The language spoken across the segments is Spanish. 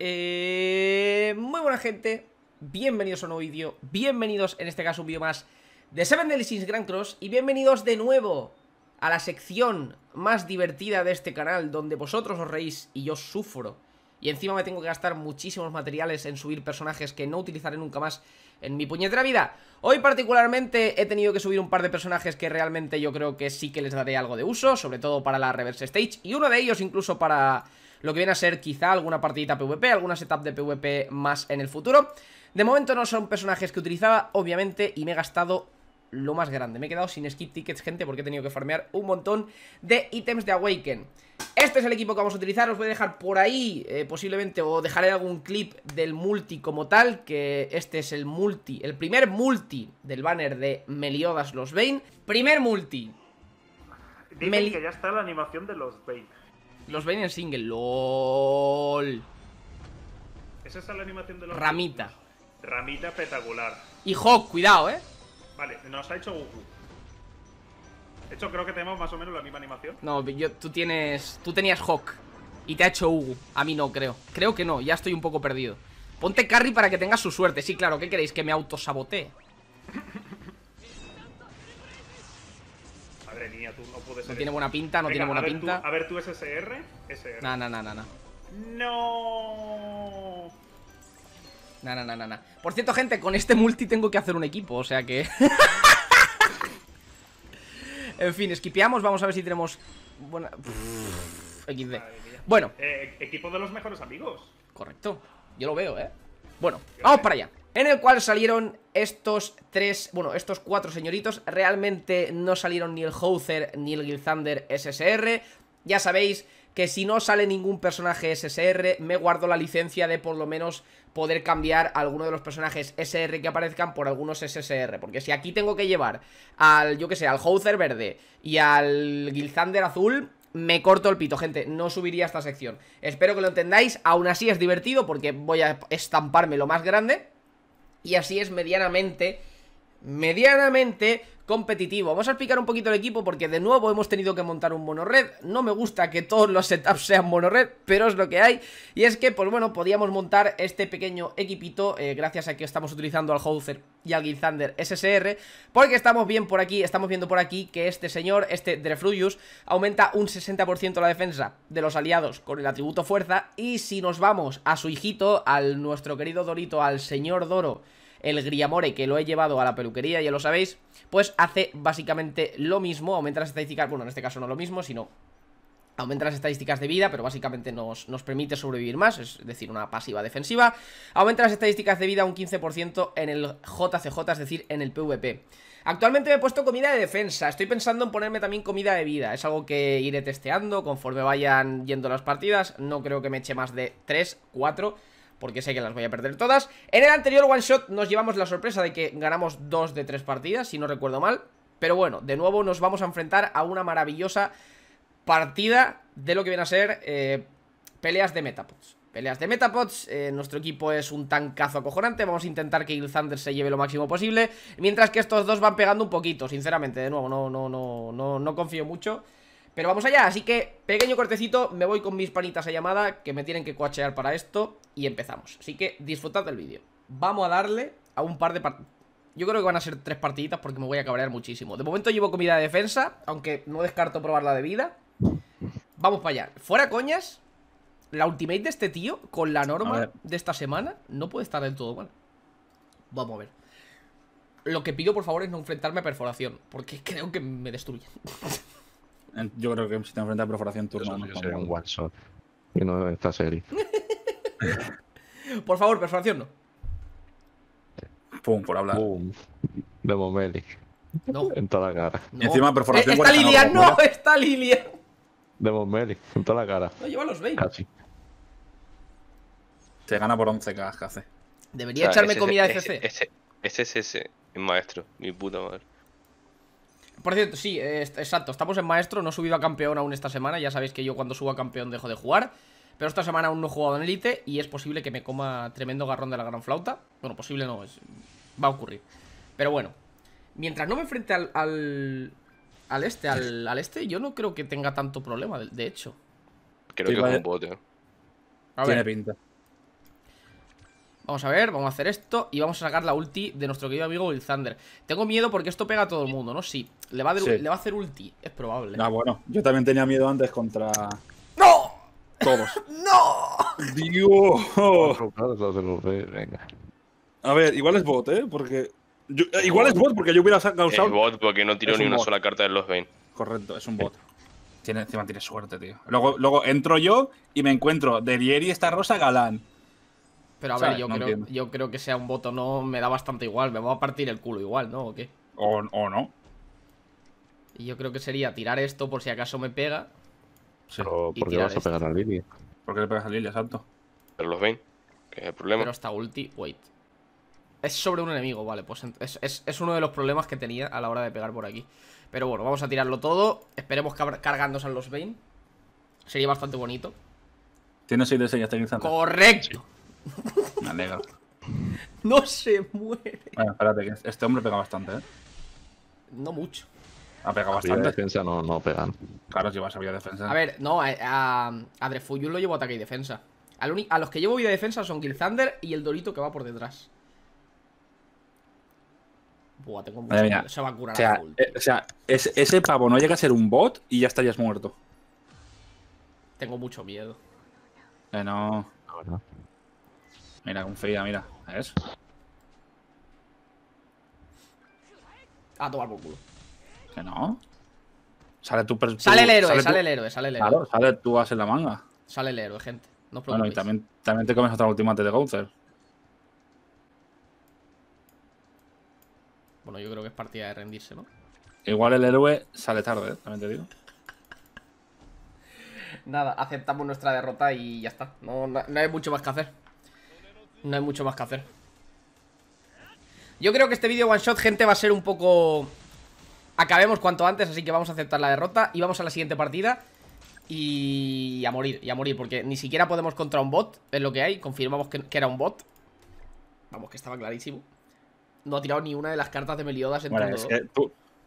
Eh, muy buena gente, bienvenidos a un nuevo vídeo, bienvenidos en este caso un vídeo más de Seven Deadly Grand Cross y bienvenidos de nuevo a la sección más divertida de este canal donde vosotros os reís y yo sufro y encima me tengo que gastar muchísimos materiales en subir personajes que no utilizaré nunca más en mi puñetera vida. Hoy particularmente he tenido que subir un par de personajes que realmente yo creo que sí que les daré algo de uso, sobre todo para la Reverse Stage y uno de ellos incluso para lo que viene a ser quizá alguna partidita PvP, alguna setup de PvP más en el futuro. De momento no son personajes que utilizaba, obviamente, y me he gastado lo más grande. Me he quedado sin skip tickets, gente, porque he tenido que farmear un montón de ítems de Awaken. Este es el equipo que vamos a utilizar, os voy a dejar por ahí, eh, posiblemente, o dejaré algún clip del multi como tal, que este es el multi, el primer multi del banner de Meliodas los Bane. Primer multi. Dicen que ya está la animación de los Bane. Los ven en single. LOL. Esa es la animación de los. Ramita. Ramita espectacular. Y Hawk, cuidado, eh. Vale, nos ha hecho Ugu De hecho, creo que tenemos más o menos la misma animación. No, yo, tú tienes. Tú tenías Hawk. Y te ha hecho Ugu, A mí no, creo. Creo que no, ya estoy un poco perdido. Ponte carry para que tengas su suerte. Sí, claro, ¿qué queréis? Que me autosabotee. no tiene buena pinta, no tiene buena pinta. a ver, tú SSR. SR. No, no, no, no. No. No, no, no, no. no. Por cierto, gente, con este multi tengo que hacer un equipo, o sea que. en fin, esquipeamos, vamos a ver si tenemos. Buena... Bueno. Eh, equipo de los mejores amigos. Correcto. Yo lo veo, eh. Bueno, vamos para allá en el cual salieron estos tres, bueno, estos cuatro señoritos. Realmente no salieron ni el Houser ni el Gilzander SSR. Ya sabéis que si no sale ningún personaje SSR, me guardo la licencia de por lo menos poder cambiar alguno de los personajes SR que aparezcan por algunos SSR. Porque si aquí tengo que llevar al, yo que sé, al Houser verde y al Gilzander azul, me corto el pito, gente, no subiría esta sección. Espero que lo entendáis, aún así es divertido porque voy a estamparme lo más grande y así es medianamente medianamente competitivo. Vamos a explicar un poquito el equipo porque de nuevo hemos tenido que montar un red. No me gusta que todos los setups sean red, pero es lo que hay. Y es que, pues bueno, podíamos montar este pequeño equipito eh, gracias a que estamos utilizando al Houser y al Gizander SSR. Porque estamos bien por aquí, estamos viendo por aquí que este señor, este Drefruyus, aumenta un 60% la defensa de los aliados con el atributo fuerza. Y si nos vamos a su hijito, al nuestro querido Dorito, al señor Doro el Griamore, que lo he llevado a la peluquería, ya lo sabéis, pues hace básicamente lo mismo, aumenta las estadísticas, bueno, en este caso no lo mismo, sino Aumenta las estadísticas de vida, pero básicamente nos, nos, permite sobrevivir más, es decir, una pasiva defensiva. Aumenta las estadísticas de vida un 15% en el JCJ, es decir, en el PvP. Actualmente me he puesto comida de defensa, estoy pensando en ponerme también comida de vida, es algo que iré testeando conforme vayan yendo las partidas, no creo que me eche más de 3, 4 porque sé que las voy a perder todas. En el anterior one shot nos llevamos la sorpresa de que ganamos dos de tres partidas, si no recuerdo mal. Pero bueno, de nuevo nos vamos a enfrentar a una maravillosa partida de lo que viene a ser eh, peleas de Metapods. Peleas de Metapods, eh, nuestro equipo es un tancazo acojonante, vamos a intentar que Thunder se lleve lo máximo posible, mientras que estos dos van pegando un poquito, sinceramente, de nuevo, no, no, no, no, no confío mucho pero vamos allá, así que pequeño cortecito, me voy con mis panitas a llamada que me tienen que coachear para esto y empezamos. Así que disfrutad del vídeo. Vamos a darle a un par de Yo creo que van a ser tres partiditas porque me voy a cabrear muchísimo. De momento llevo comida de defensa, aunque no descarto probarla de vida. Vamos para allá. Fuera coñas, la ultimate de este tío con la norma de esta semana no puede estar del todo igual Vamos a ver. Lo que pido por favor es no enfrentarme a perforación, porque creo que me destruyen. Yo creo que si te enfrentas a perforación turno. sería un one shot. Y no esta serie. por favor, perforación no. Pum, por hablar. Pum. De Momeli. En toda la cara. Encima perforación. Eh, está Lilia, no, está Lilia. De Momeli, en toda la cara. No lleva los 20. Se gana por 11k, hace. Debería echarme comida de CC. Ese, es ese, maestro, mi puta madre. Por cierto, sí, eh, exacto, estamos en maestro, no he subido a campeón aún esta semana, ya sabéis que yo cuando subo a campeón dejo de jugar. Pero esta semana aún no he jugado en Elite y es posible que me coma tremendo garrón de la gran flauta. Bueno, posible no, va a ocurrir. Pero bueno, mientras no me enfrente al, al, este, al, este, yo no creo que tenga tanto problema, de, hecho. Creo que bote. A ver. Tiene pinta. Vamos a ver, vamos a hacer esto y vamos a sacar la ulti de nuestro querido amigo Will Thunder. Tengo miedo porque esto pega a todo el mundo, ¿no? Sí, le va a, hacer ulti, es probable. Ah, bueno, yo también tenía miedo antes contra... ¡No! Todos. ¡No! ¡Dios! A ver, igual es bot, ¿eh? Porque... Eh, igual es bot porque yo hubiera causado... Es bot porque no tiró ni una sola carta de los Bane. Correcto, es un bot. Tiene, encima tiene suerte, tío. Luego, luego entro yo y me encuentro de Dieri esta rosa, galán. Pero a ver, yo, creo, que sea un voto no me da bastante igual. Me voy a partir el culo igual, ¿no? ¿O qué? O, no. Y yo creo que sería tirar esto por si acaso me pega. Sí. porque ¿por qué vas a pegar al Lily? ¿Por qué le pegas al Lily, exacto? Pero los ven, que es el problema. Pero hasta ulti, wait. Es sobre un enemigo, vale, pues es, uno de los problemas que tenía a la hora de pegar por aquí. Pero bueno, vamos a tirarlo todo. Esperemos cargándose a los Bane. Sería bastante bonito. Tiene 6 de 6 hasta Correcto. Me No se muere. Bueno, espérate, que este hombre pega bastante, ¿eh? No mucho. Ha pegado bastante. La defensa no, no pegan. Claro, vas a vida defensa. A ver, no, a, a, Yo lo llevo ataque y defensa. A, los que llevo vida defensa son Gilzander y el Dorito que va por detrás. Buah, tengo mucho miedo Se va a curar o sea, eh, o sea ese pavo no llega a ser un bot y ya estarías muerto. Tengo mucho miedo. Eh, no. no, no. Mira, conferida, mira. A eso. A tomar por culo. Que no. Sale tu, Sale el héroe, sale, el héroe, sale el héroe. Claro, sale tú a en la manga. Sale el héroe, gente. No os Bueno, y también, también te comes otra ultimate de Gouter. Bueno, yo creo que es partida de rendirse, ¿no? Igual el héroe sale tarde, ¿eh? también te digo. Nada, aceptamos nuestra derrota y ya está. no, no hay mucho más que hacer. No hay mucho más que hacer Yo creo que este vídeo one shot, gente, va a ser un poco... Acabemos cuanto antes, así que vamos a aceptar la derrota Y vamos a la siguiente partida Y a morir, y a morir Porque ni siquiera podemos contra un bot Es lo que hay, confirmamos que, era un bot Vamos, que estaba clarísimo No ha tirado ni una de las cartas de Meliodas en bueno, es que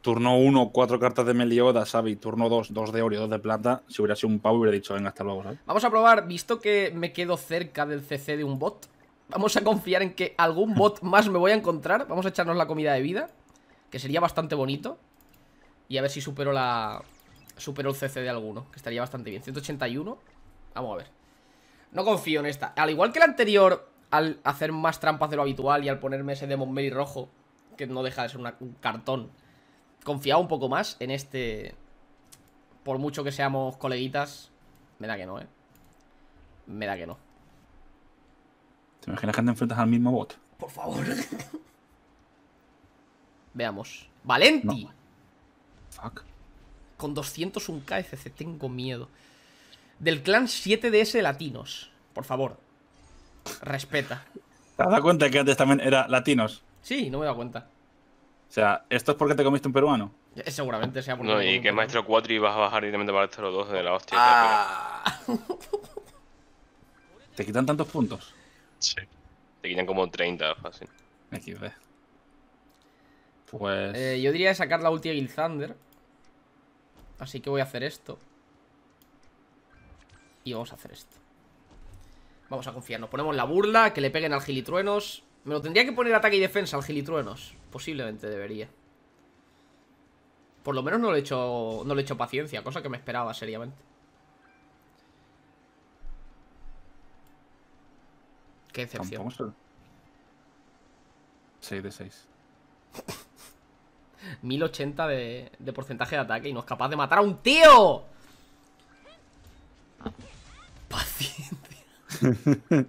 1, 4 cartas de Meliodas, ¿sabes? Turno 2, 2 de oro Y 2 de plata Si hubiera sido un pavo hubiera dicho, venga, hasta luego ¿sabes? Vamos a probar, visto que me quedo cerca del CC de un bot Vamos a confiar en que algún bot más me voy a encontrar. Vamos a echarnos la comida de vida, que sería bastante bonito. Y a ver si supero la... Supero el CC de alguno, que estaría bastante bien. 181. Vamos a ver. No confío en esta. Al igual que la anterior, al hacer más trampas de lo habitual y al ponerme ese Demon Mail rojo, que no deja de ser un cartón, confiaba un poco más en este... Por mucho que seamos coleguitas, me da que no, ¿eh? Me da que no. Imagina que te enfrentas al mismo bot? Por favor. Veamos. ¡Valenti! Fuck. Con 201 KCC tengo miedo. Del clan 7DS Latinos. Por favor. Respeta. ¿Te has dado cuenta que antes también era latinos? Sí, no me he dado cuenta. O sea, ¿esto es porque te comiste un peruano? Eh, seguramente sea porque. No, y que maestro 4 y vas a bajar directamente para el 0-2 de la hostia. Ah. Te quitan tantos puntos. Sí. Te quitan como 30 fácil. Pues. Eh, yo diría sacar la ulti Gil Thunder Así que voy a hacer esto. Y vamos a hacer esto. Vamos a confiar. Nos ponemos la burla, que le peguen al gilitruenos. Me lo tendría que poner ataque y defensa al gilitruenos. Posiblemente debería. Por lo menos no le he hecho, no le he hecho paciencia, cosa que me esperaba seriamente. excepción. 6 de 6. 1080 de, porcentaje de ataque y no es capaz de matar a un tío. Paciencia.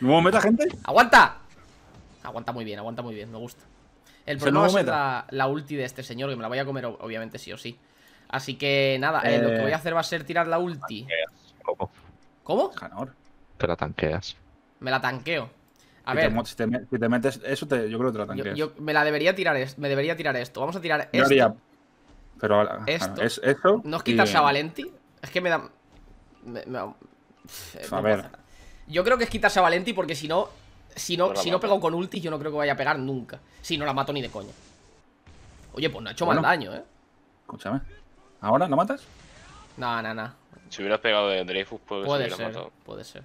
¿Nuevo meta, gente? ¡Aguanta! Aguanta muy bien, aguanta muy bien, me gusta. El problema es la, ulti de este señor, que me la voy a comer obviamente sí o sí. Así que nada, eh, lo que eh, voy a hacer va a ser tirar la ulti. ¿Cómo? ¿Cómo? Te Pero tanqueas. Me la tanqueo. A ver. si, te, metes eso, te, yo creo que te la tanqueas. Yo, me la debería tirar, me debería tirar esto. Vamos a tirar esto. pero esto. ¿No es, eso. quitas a Valenti? Es que me da. a ver. Yo creo que es quitarse a Valenti porque si no. Si no, si no pego con ulti, yo no creo que vaya a pegar nunca. Si no la mato ni de coña. Oye, pues no ha hecho más mal daño, eh. Escúchame. ¿Ahora la matas? No, no, no. Si hubieras pegado de Dreyfus, pues, puede, ser. Puede ser.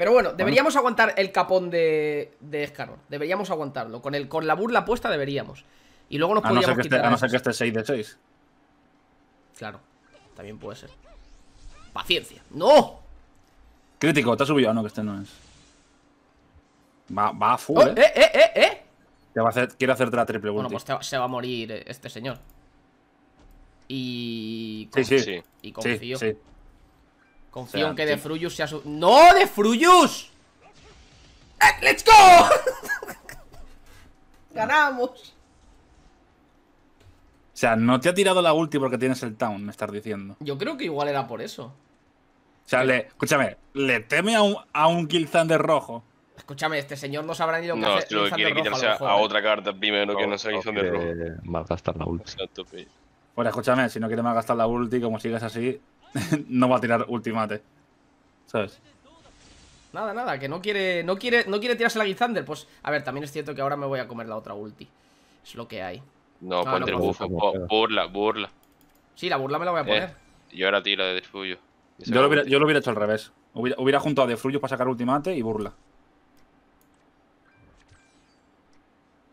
Pero bueno, deberíamos aguantar el capón de, de Deberíamos aguantarlo. Con, el, la burla puesta deberíamos. Y luego nos podríamos quitar. a, no ser que esté 6 de 6. Claro, también puede ser. Paciencia. ¡No! Crítico, te ha subido. No, que este no es. Va, va a full. ¡Oh, ¿eh? eh. eh, eh, eh, Te quiere hacerte la triple Bueno, pues se va a morir este señor. Y. Sí, sí. Y confío. Sí, sí. Confío en que De sea su... ¡No, De ¡Eh, ¡Let's go! ¡Ganamos! O sea, no te ha tirado la ulti porque tienes el town, me estás diciendo. Yo creo que igual era por eso. O sea, le, escúchame, le teme a un, a un rojo. Escúchame, este señor no sabrá ni lo que no, hace. No, quiere quitarse a, ¿eh? otra carta primero que no sea rojo. la ulti. Bueno, escúchame, si no quiere malgastar la ulti, como sigas así, no va a tirar ultimate. ¿Sabes? Nada, nada, que no quiere, no quiere, no quiere tirarse la Gizander. Pues, a ver, también es cierto que ahora me voy a comer la otra ulti. Es lo que hay. No, ah, ponte el pues, bufo, burla, burla. Sí, la burla me la voy a eh, poner. yo ahora tiro de Defruyus. Yo, lo hubiera, hecho al revés. Hubiera, hubiera de Defruyus para sacar ultimate y burla.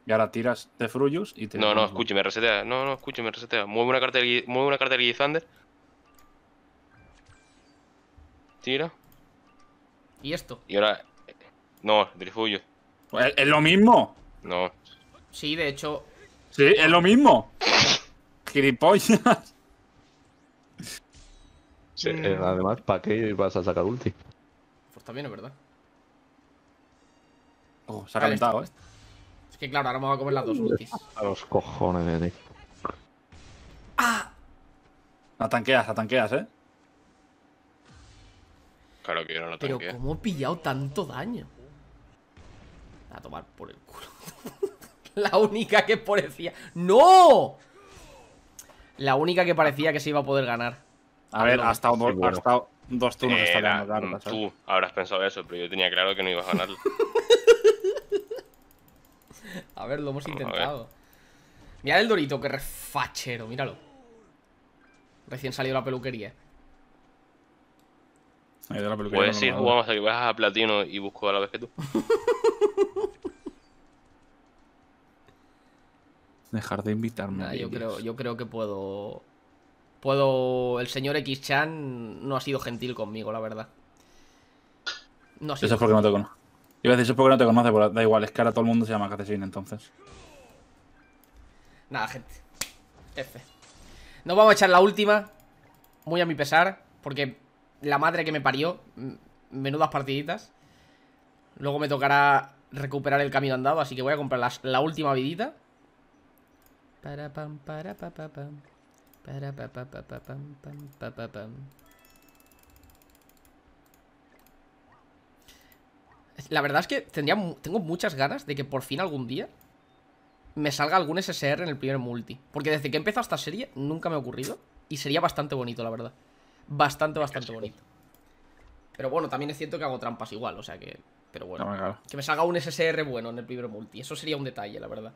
Y ahora tiras de Defruyus y te. No, no, escúcheme, resetea. No, no, escúcheme, resetea. Mueve una carta de, mueve una carta de Gizander tira. ¿Y esto? Y ahora. No, Drifullo. es lo mismo. No. Sí, de hecho. Sí, es lo mismo. Gilipollas. Eh, además, ¿para qué vas a sacar ulti? Pues también es verdad. Oh, se ha calentado, eh. Es que claro, ahora vamos a comer las dos ultis. A los cojones de ti. ¡Ah! La tanqueas, la tanqueas, eh no Pero ¿cómo he pillado tanto daño? A tomar por el culo. la única que parecía... ¡No! La única que parecía que se iba a poder ganar. A, ver, ha estado, dos, turnos. tú habrás pensado eso, pero yo tenía claro que no ibas a ganarlo. a ver, lo hemos intentado. mira el Dorito, que refachero, míralo. Recién salió la peluquería. Ahí Puedes decir, jugamos hasta que vayas a platino y busco a la vez que tú. Dejar de invitarme. yo, creo, yo creo que puedo. Puedo. El señor X-Chan no ha sido gentil conmigo, la verdad. No sé. Eso es porque no te conozco. Iba a decir, eso es porque no te conoce, pero da igual, es que ahora todo el mundo se llama Catesín, entonces. Nada, gente. F. Nos vamos a echar la última. Muy a mi pesar, porque la madre que me parió. Menudas partiditas. Luego me tocará recuperar el camino andado, así que voy a comprar la última vidita. La verdad es que tengo muchas ganas de que por fin algún día me salga algún SSR en el primer multi. Porque desde que empezado esta serie nunca me ha ocurrido. Y sería bastante bonito, la verdad bastante, bastante bonito. Pero bueno, también es cierto que hago trampas igual, o sea que... Pero bueno, que me salga un SSR bueno en el primer multi. Eso sería un detalle, la verdad.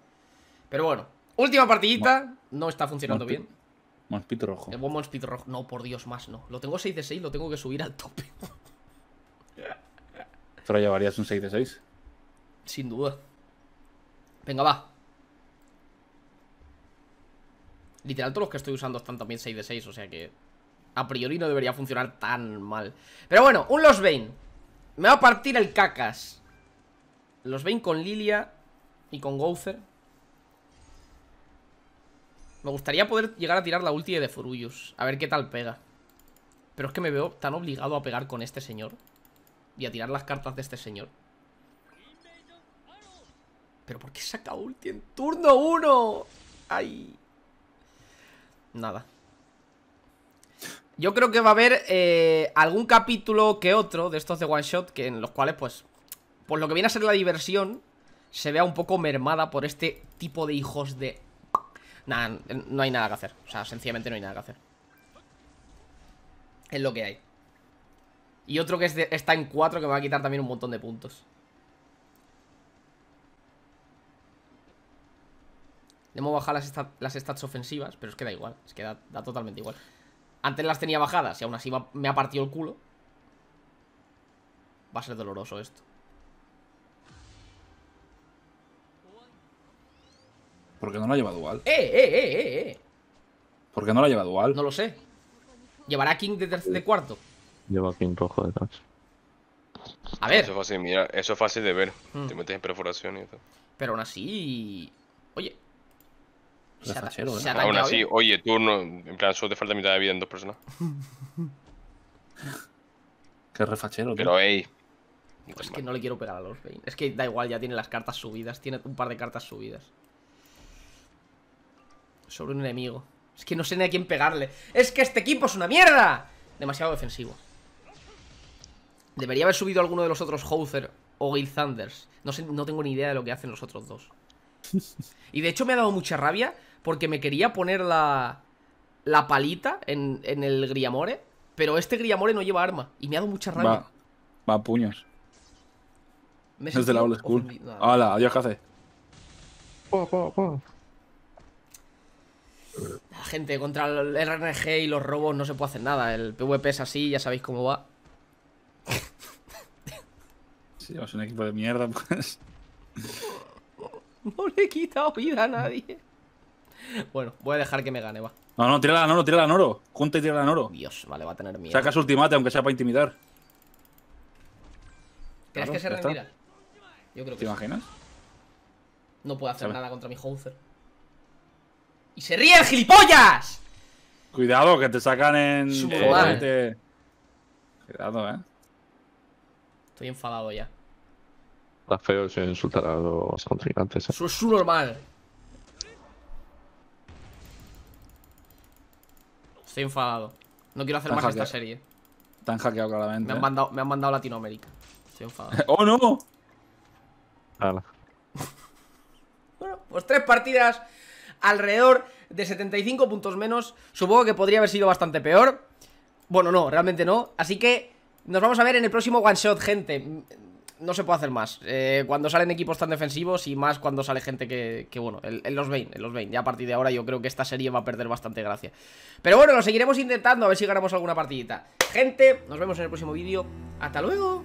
Pero bueno, última partidita. no está funcionando bien. Monspit rojo. El buen rojo. No, por Dios, más no. Lo tengo 6 de 6, lo tengo que subir al tope. Pero llevarías un 6 de 6? Sin duda. Venga, va. Literal, todos los que estoy usando están también 6 de 6, o sea que a priori no debería funcionar tan mal. Pero bueno, un Los Bane. Me va a partir el cacas. Los Bane con Lilia y con Gouther. Me gustaría poder llegar a tirar la ulti de Furuyus. A ver qué tal pega. Pero es que me veo tan obligado a pegar con este señor. Y a tirar las cartas de este señor. ¿Pero por qué saca ulti en turno 1? ¡Ay! Nada. Yo creo que va a haber eh, algún capítulo que otro de estos de One Shot que, en los cuales, pues, por lo que viene a ser la diversión, se vea un poco mermada por este tipo de hijos de... Nada, no hay nada que hacer. O sea, sencillamente no hay nada que hacer. Es lo que hay. Y otro que está en 4 que me va a quitar también un montón de puntos. Hemos bajado las, las stats ofensivas, pero es que da igual, es que da totalmente igual. Antes las tenía bajadas y aún así me ha partido el culo. Va a ser doloroso esto. ¿Por qué no la lleva dual? ¡Eh, eh, eh, eh! eh. por qué no la lleva dual? No lo sé. ¿Llevará King de, cuarto? Lleva King rojo detrás. A ver. Eso es fácil, de ver. Mm. Te metes en perforación y todo. Pero aún así. Pues Aún así, oye, tú no. En plan, solo te falta mitad de vida en dos personas. Qué refachero, Pero, ey. Pues es que no le quiero pegar a los Bane. Es que da igual, ya tiene las cartas subidas. Tiene un par de cartas subidas. Sobre un enemigo. Es que no sé ni a quién pegarle. ¡Es que este equipo es una mierda! Demasiado defensivo. Debería haber subido alguno de los otros Hauser o Gil Thunders. sé, no tengo ni idea de lo que hacen los otros dos. Y de hecho me ha dado mucha rabia porque me quería poner la, la palita en, en el Griamore, pero este Griamore no lleva arma y me ha dado mucha rabia. Va, a puños. es de la old school. Hola, adiós, Jace. La gente, contra el RNG y los robos no se puede hacer nada. El PvP es así, ya sabéis cómo va. Si es un equipo de mierda, pues. No le he quitado vida a nadie. Bueno, voy a dejar que me gane, va. No, no, tírala no noro, tírala la oro. Junta y tírala la oro. Dios, vale, va a tener miedo. Sacas ultimate, aunque sea para intimidar. ¿Crees que se rendirá? Yo creo que ¿Te imaginas? No puedo hacer nada contra mi Houser. ¡Y se ríen, gilipollas! Cuidado, que te sacan en. Cuidado, eh. Estoy enfadado ya. Está feo si insultar a los contrincantes. Eh. Eso es su normal. Estoy enfadado. No quiero hacer más esta serie. Están hackeado claramente. Me ¿eh? han, mandado, me Latinoamérica. Estoy enfadado. ¡Oh, no! Hala. bueno, pues tres partidas alrededor de 75 puntos menos. Supongo que podría haber sido bastante peor. Bueno, no, realmente no. Así que nos vamos a ver en el próximo one shot, gente no se puede hacer más. Eh, cuando salen equipos tan defensivos y más cuando sale gente que, bueno, en los Bane, en los Bane. Ya a partir de ahora yo creo que esta serie va a perder bastante gracia. Pero bueno, lo seguiremos intentando a ver si ganamos alguna partidita. Gente, nos vemos en el próximo vídeo. ¡Hasta luego!